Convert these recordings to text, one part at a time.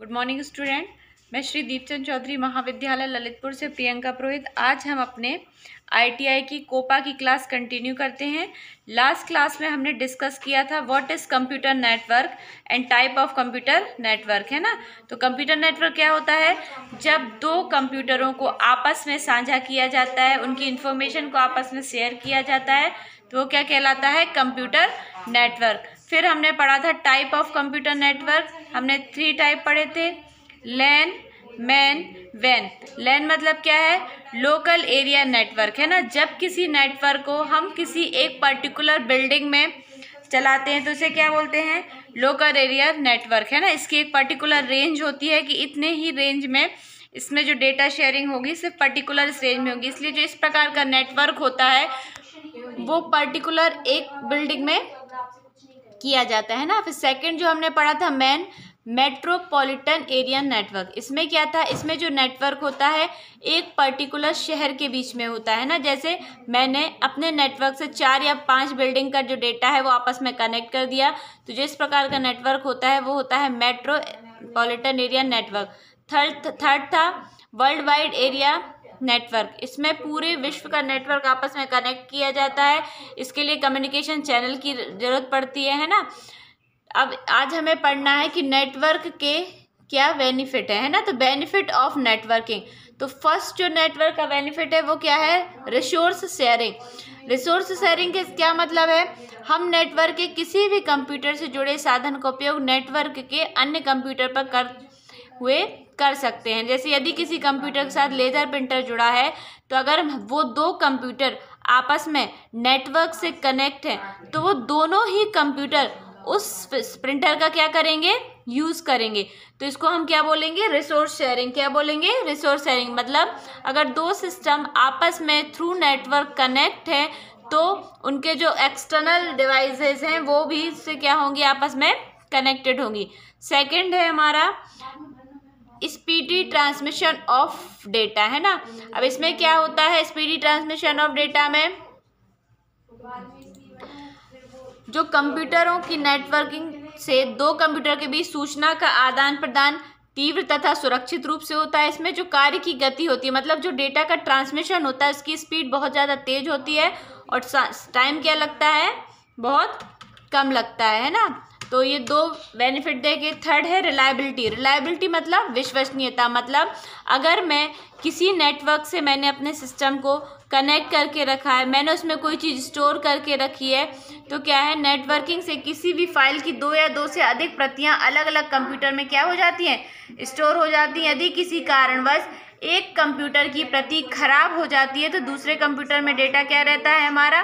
good morning student मैं श्री दीपचंद चौधरी महाविद्यालय ललितपुर से प्रियंका पुरोहित आज हम अपने आईटीआई की कोपा की क्लास कंटिन्यू करते हैं लास्ट क्लास में हमने डिस्कस किया था what is computer network and type of computer network है ना तो कंप्यूटर नेटवर्क क्या होता है जब दो कंप्यूटरों को आपस में साझा किया जाता है उनकी इन्फॉर्मेशन को आपस में शेयर किया जाता है तो वो क्या कहलाता है कंप्यूटर नेटवर्क फिर हमने पढ़ा था टाइप ऑफ कंप्यूटर नेटवर्क हमने थ्री टाइप पढ़े थे लैन मैन वैन लैन मतलब क्या है लोकल एरिया नेटवर्क है ना जब किसी नेटवर्क को हम किसी एक पर्टिकुलर बिल्डिंग में चलाते हैं तो उसे क्या बोलते हैं लोकल एरिया नेटवर्क है ना इसकी एक पर्टिकुलर रेंज होती है कि इतने ही रेंज में इसमें जो डेटा शेयरिंग होगी सिर्फ पर्टिकुलर इस रेंज में होगी इसलिए जो इस प्रकार का नेटवर्क होता है वो पर्टिकुलर एक बिल्डिंग में किया जाता है ना फिर सेकंड जो हमने पढ़ा था मैन मेट्रोपॉलिटन एरिया नेटवर्क इसमें क्या था इसमें जो नेटवर्क होता है एक पर्टिकुलर शहर के बीच में होता है ना जैसे मैंने अपने नेटवर्क से चार या पांच बिल्डिंग का जो डेटा है वो आपस में कनेक्ट कर दिया तो जिस प्रकार का नेटवर्क होता है वो होता है metropolitan area network third third था वर्ल्ड वाइड एरिया नेटवर्क इसमें पूरे विश्व का नेटवर्क आपस में कनेक्ट किया जाता है इसके लिए कम्युनिकेशन चैनल की ज़रूरत पड़ती है है ना अब आज हमें पढ़ना है कि नेटवर्क के क्या बेनिफिट है है ना तो बेनिफिट ऑफ नेटवर्किंग तो फर्स्ट जो नेटवर्क का बेनिफिट है वो क्या है रिसोर्स शेयरिंग रिसोर्स शेयरिंग के क्या मतलब है हम नेटवर्क के किसी भी कंप्यूटर से जुड़े साधन का उपयोग नेटवर्क के अन्य कंप्यूटर पर कर हुए कर सकते हैं जैसे यदि किसी कंप्यूटर के साथ लेज़र प्रिंटर जुड़ा है तो अगर वो दो कंप्यूटर आपस में नेटवर्क से कनेक्ट हैं तो वो दोनों ही कंप्यूटर उस प्रिंटर का क्या करेंगे यूज़ करेंगे तो इसको हम क्या बोलेंगे रिसोर्स शेयरिंग क्या बोलेंगे रिसोर्स शेयरिंग मतलब अगर दो सिस्टम आपस में थ्रू नेटवर्क कनेक्ट है तो उनके जो एक्सटर्नल डिवाइसेस हैं वो भी इससे क्या होंगी आपस में कनेक्टेड होंगी सेकंड है हमारा स्पीडी ट्रांसमिशन ऑफ डेटा है ना अब इसमें क्या होता है स्पीडी ट्रांसमिशन ऑफ डेटा में जो कंप्यूटरों की नेटवर्किंग से दो कंप्यूटर के बीच सूचना का आदान प्रदान तीव्र तथा सुरक्षित रूप से होता है इसमें जो कार्य की गति होती है मतलब जो डेटा का ट्रांसमिशन होता है उसकी स्पीड बहुत ज़्यादा तेज होती है और टाइम क्या लगता है बहुत कम लगता है ना तो ये दो बेनिफिट देंगे थर्ड है रिलायबिलिटी रिलायबिलिटी मतलब विश्वसनीयता मतलब अगर मैं किसी नेटवर्क से मैंने अपने सिस्टम को कनेक्ट करके रखा है मैंने उसमें कोई चीज़ स्टोर करके रखी है तो क्या है नेटवर्किंग से किसी भी फाइल की दो या दो से अधिक प्रतियां अलग अलग कंप्यूटर में क्या हो जाती हैं स्टोर हो जाती हैं यदि किसी कारणवश एक कंप्यूटर की प्रति खराब हो जाती है तो दूसरे कंप्यूटर में डेटा क्या रहता है हमारा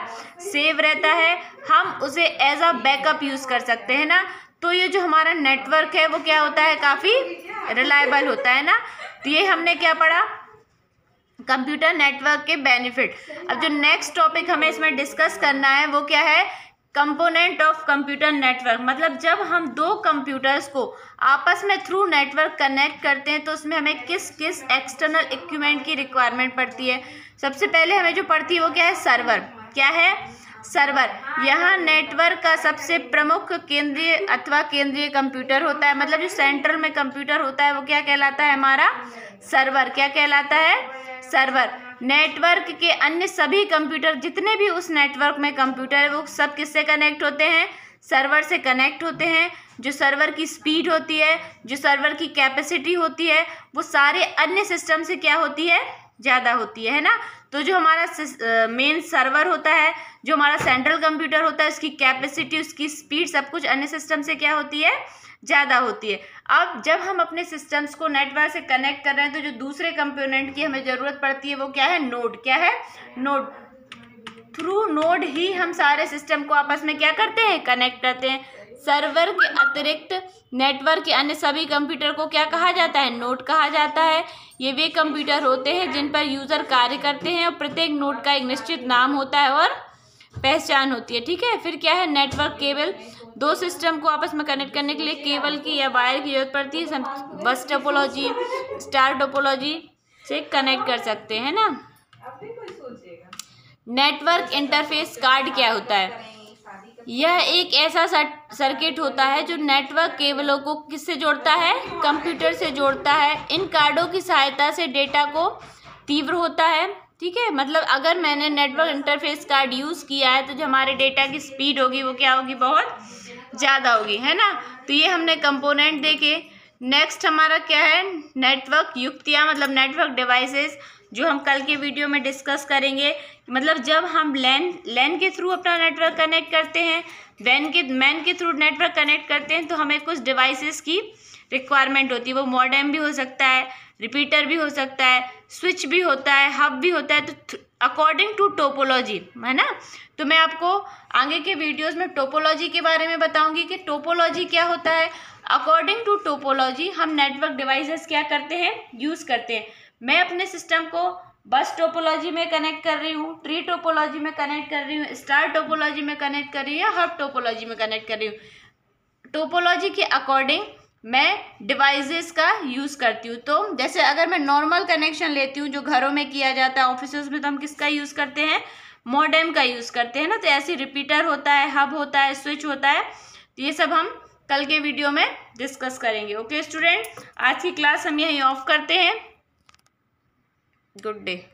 सेव रहता है हम उसे एज अ बैकअप यूज़ कर सकते हैं ना तो ये जो हमारा नेटवर्क है वो क्या होता है काफ़ी रिलायबल होता है ना तो ये हमने क्या पढ़ा कंप्यूटर नेटवर्क के बेनिफिट अब जो नेक्स्ट टॉपिक हमें इसमें डिस्कस करना है वो क्या है कंपोनेंट ऑफ कंप्यूटर नेटवर्क मतलब जब हम दो कंप्यूटर्स को आपस में थ्रू नेटवर्क कनेक्ट करते हैं तो उसमें हमें किस किस एक्सटर्नल इक्विपमेंट की रिक्वायरमेंट पड़ती है सबसे पहले हमें जो पड़ती है वो क्या है सर्वर क्या है सर्वर यहाँ नेटवर्क का सबसे प्रमुख केंद्रीय अथवा केंद्रीय कंप्यूटर होता है मतलब जो सेंट्रल में कंप्यूटर होता है वो क्या कहलाता है हमारा सर्वर क्या कहलाता है सर्वर नेटवर्क के अन्य सभी कंप्यूटर जितने भी उस नेटवर्क में कंप्यूटर है वो सब किससे कनेक्ट होते हैं सर्वर से कनेक्ट होते हैं जो सर्वर की स्पीड होती है जो सर्वर की कैपेसिटी होती है वो सारे अन्य सिस्टम से क्या होती है ज़्यादा होती है ना तो जो हमारा मेन सर्वर होता है जो हमारा सेंट्रल कंप्यूटर होता है उसकी कैपेसिटी उसकी स्पीड सब कुछ अन्य सिस्टम से क्या होती है ज़्यादा होती है अब जब हम अपने सिस्टम्स को नेटवर्क से कनेक्ट कर रहे हैं तो जो दूसरे कंपोनेंट की हमें ज़रूरत पड़ती है वो क्या है नोड क्या है नोड थ्रू नोड ही हम सारे सिस्टम को आपस में क्या करते हैं कनेक्ट करते हैं सर्वर के अतिरिक्त नेटवर्क के अन्य सभी कंप्यूटर को क्या कहा जाता है नोट कहा जाता है ये वे कंप्यूटर होते हैं जिन पर यूज़र कार्य करते हैं और प्रत्येक नोट का एक निश्चित नाम होता है और पहचान होती है ठीक है फिर क्या है नेटवर्क केबल दो सिस्टम को आपस में कनेक्ट करने के लिए केबल की या वायर की जरूरत पड़ती है बस टोपोलॉजी स्टार टोपोलॉजी से कनेक्ट कर सकते हैं ना नेटवर्क इंटरफेस कार्ड क्या होता है यह एक ऐसा सर्किट होता है जो नेटवर्क केबलों को किससे जोड़ता है कंप्यूटर से जोड़ता है इन कार्डों की सहायता से डेटा को तीव्र होता है ठीक है मतलब अगर मैंने नेटवर्क इंटरफेस कार्ड यूज़ किया है तो जो हमारे डेटा की स्पीड होगी वो क्या होगी बहुत ज़्यादा होगी है ना तो ये हमने कंपोनेंट देखे नेक्स्ट हमारा क्या है नेटवर्क युक्तियाँ मतलब नेटवर्क डिवाइसेस जो हम कल के वीडियो में डिस्कस करेंगे मतलब जब हम लैन लैन के थ्रू अपना नेटवर्क कनेक्ट करते हैं वैन के मैन के थ्रू नेटवर्क कनेक्ट करते हैं तो हमें कुछ डिवाइसेस की रिक्वायरमेंट होती है वो मॉडर्म भी हो सकता है रिपीटर भी हो सकता है स्विच भी होता है हब भी होता है तो अकॉर्डिंग टू टोपोलॉजी है ना तो मैं आपको आगे के वीडियोस में टोपोलॉजी के बारे में बताऊंगी कि टोपोलॉजी क्या होता है अकॉर्डिंग टू टोपोलॉजी हम नेटवर्क डिवाइसेस क्या करते हैं यूज़ करते हैं मैं अपने सिस्टम को बस टोपोलॉजी में कनेक्ट कर रही हूँ ट्री टोपोलॉजी में कनेक्ट कर रही हूँ स्टार टोपोलॉजी में कनेक्ट कर रही हूँ या हब टोपोलॉजी में कनेक्ट कर रही हूँ टोपोलॉजी के अकॉर्डिंग मैं डिवाइसेस का यूज़ करती हूँ तो जैसे अगर मैं नॉर्मल कनेक्शन लेती हूँ जो घरों में किया जाता है ऑफिस में तो हम किसका यूज़ करते हैं मॉडेम का यूज़ करते हैं ना तो ऐसे रिपीटर होता है हब होता है स्विच होता है तो ये सब हम कल के वीडियो में डिस्कस करेंगे ओके स्टूडेंट आज की क्लास हम यहीं ऑफ करते हैं गुड डे